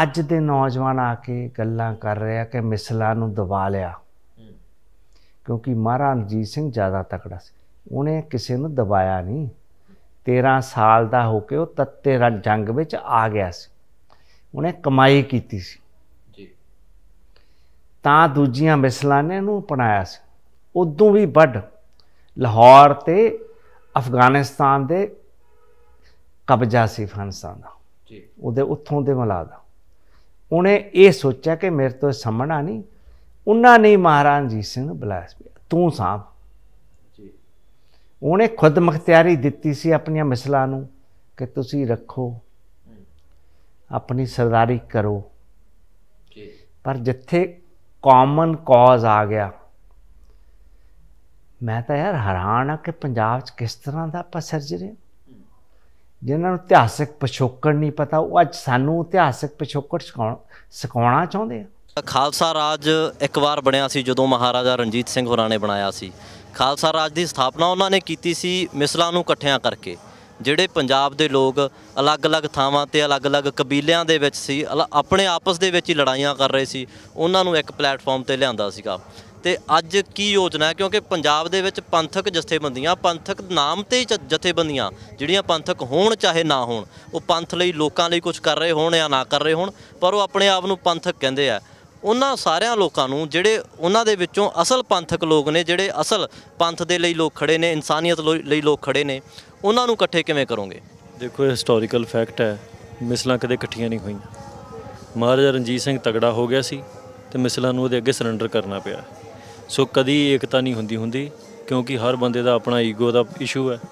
ਅੱਜ ਦੇ ਨੌਜਵਾਨ ਆ ਕੇ ਗੱਲਾਂ ਕਰ ਰਿਹਾ ਕਿ ਮਿਸਲਾ ਨੂੰ ਦਬਾ ਲਿਆ ਕਿਉਂਕਿ ਮਹਾਰਾਜਾ ਰਣਜੀਤ ਸਿੰਘ ਜ਼ਿਆਦਾ ਤਕੜਾ ਸੀ ਉਹਨੇ ਕਿਸੇ ਨੂੰ ਦਬਾਇਆ ਨਹੀਂ 13 ਸਾਲ ਦਾ ਹੋ ਕੇ ਉਹ ਤੱਤੇ ਜੰਗ ਵਿੱਚ ਆ ਗਿਆ ਸੀ ਉਹਨੇ ਕਮਾਈ ਕੀਤੀ ਸੀ ਜੀ ਤਾਂ ਦੂਜੀਆਂ ਮਿਸਲਾਂ ਨੇ ਉਹਨੂੰ ਅਪਣਾਇਆ ਸੀ ਉਦੋਂ ਵੀ ਵੱਡ ਲਾਹੌਰ ਤੇ ਅਫਗਾਨਿਸਤਾਨ ਦੇ ਕਬਜ਼ਾ ਸੀ ਫਰਾਂਸਾਂ ਦਾ ਜੀ ਉਹਦੇ ਉੱਥੋਂ ਦੇ ਮਲਾ ਦਾ ਉਹਨੇ ਇਹ ਸੋਚਿਆ ਕਿ ਮੇਰੇ ਤੋਂ ਸੰਭਣਾ ਨਹੀਂ ਉਹਨਾਂ ਨੇ ਮਹਾਰਾਜ ਜੀ ਸਿੰਘ ਨੂੰ ਪਿਆ ਤੂੰ ਸਾਹ ਜੀ ਉਹਨੇ ਖੁਦ ਮਖਤਿਆਰੀ ਦਿੱਤੀ ਸੀ ਆਪਣੀਆਂ ਮਿਸਲਾਂ ਨੂੰ ਕਿ ਤੁਸੀਂ ਰੱਖੋ ਆਪਣੀ ਸਰਦਾਰੀ ਕਰੋ ਜੀ ਪਰ ਜਿੱਥੇ ਕਾਮਨ ਕਾਜ਼ ਆ ਗਿਆ ਮੈਂ ਤਾਂ ਯਾਰ ਹੈਰਾਨ ਆ ਕਿ ਪੰਜਾਬ 'ਚ ਕਿਸ ਤਰ੍ਹਾਂ ਦਾ ਪਸਰ ਸਰਜ ਜਿਨ੍ਹਾਂ ਨੂੰ ਇਤਿਹਾਸਿਕ ਪਿਛੋਕੜ ਨਹੀਂ ਪਤਾ ਉਹ ਅੱਜ ਸਾਨੂੰ ਇਤਿਹਾਸਿਕ ਪਿਛੋਕੜ ਸਿਖਾਉਣਾ ਚਾਹੁੰਦੇ ਆ ਖਾਲਸਾ ਰਾਜ ਇੱਕ ਵਾਰ ਬਣਿਆ ਸੀ ਜਦੋਂ ਮਹਾਰਾਜਾ ਰਣਜੀਤ ਸਿੰਘ ਹੋਰਾਂ ਨੇ ਬਣਾਇਆ ਸੀ ਖਾਲਸਾ ਰਾਜ ਦੀ ਸਥਾਪਨਾ ਉਹਨਾਂ ਨੇ ਕੀਤੀ ਸੀ ਮਿਸਲਾਂ ਨੂੰ ਇਕੱਠਿਆਂ ਕਰਕੇ ਜਿਹੜੇ ਪੰਜਾਬ ਦੇ ਲੋਕ ਅਲੱਗ-ਅਲੱਗ ਥਾਵਾਂ ਤੇ ਅਲੱਗ-ਅਲੱਗ ਕਬੀਲਿਆਂ ਦੇ ਵਿੱਚ ਸੀ ਆਪਣੇ ਆਪਸ ਦੇ ਵਿੱਚ ਹੀ ਲੜਾਈਆਂ ਕਰ ਰਹੇ ਸੀ ਉਹਨਾਂ ਨੂੰ ਇੱਕ ਪਲੇਟਫਾਰਮ ਤੇ ਲਿਆਂਦਾ ਸੀਗਾ ਤੇ ਅੱਜ ਕੀ ਯੋਜਨਾ ਹੈ ਕਿਉਂਕਿ ਪੰਜਾਬ ਦੇ ਵਿੱਚ ਪੰਥਕ ਜਥੇਬੰਦੀਆਂ ਪੰਥਕ ਨਾਮ ਤੇ ਹੀ ਜਥੇਬੰਦੀਆਂ ਜਿਹੜੀਆਂ ਪੰਥਕ ਹੋਣ ਚਾਹੇ ਨਾ ਹੋਣ ਉਹ ਪੰਥ ਲਈ ਲੋਕਾਂ ਲਈ ਕੁਝ ਕਰ ਰਹੇ ਹੋਣ ਜਾਂ ਨਾ ਕਰ ਰਹੇ ਹੋਣ ਪਰ ਉਹ ਆਪਣੇ ਆਪ ਨੂੰ ਪੰਥਕ ਕਹਿੰਦੇ ਆ ਉਹਨਾਂ ਸਾਰਿਆਂ ਲੋਕਾਂ ਨੂੰ ਜਿਹੜੇ ਉਹਨਾਂ ਦੇ ਵਿੱਚੋਂ ਅਸਲ ਪੰਥਕ ਲੋਕ ਨੇ ਜਿਹੜੇ ਅਸਲ ਪੰਥ ਦੇ ਲਈ ਲੋਕ ਖੜੇ ਨੇ ਇਨਸਾਨੀਅਤ ਲਈ ਲੋਕ ਖੜੇ ਨੇ ਉਹਨਾਂ ਨੂੰ ਇਕੱਠੇ ਕਿਵੇਂ ਕਰੋਗੇ ਦੇਖੋ ਇਹ ਹਿਸਟੋਰੀਕਲ ਫੈਕਟ ਹੈ ਮਿਸਲਾਂ ਕਦੇ ਇਕੱਠੀਆਂ ਨਹੀਂ ਹੋਈਆਂ ਮਹਾਰਾਜਾ ਰਣਜੀਤ ਸਿੰਘ ਤਗੜਾ ਹੋ ਗਿਆ ਸੀ ਤੇ ਮਿਸਲਾਂ ਨੂੰ ਉਹਦੇ ਅੱਗੇ ਸਰੈਂਡਰ ਕਰਨਾ ਪਿਆ ਸੋ ਕਦੀ ਏਕਤਾ ਨਹੀਂ ਹੁੰਦੀ ਹੁੰਦੀ ਕਿਉਂਕਿ ਹਰ ਬੰਦੇ ਦਾ ਆਪਣਾ ਈਗੋ ਦਾ ਇਸ਼ੂ ਹੈ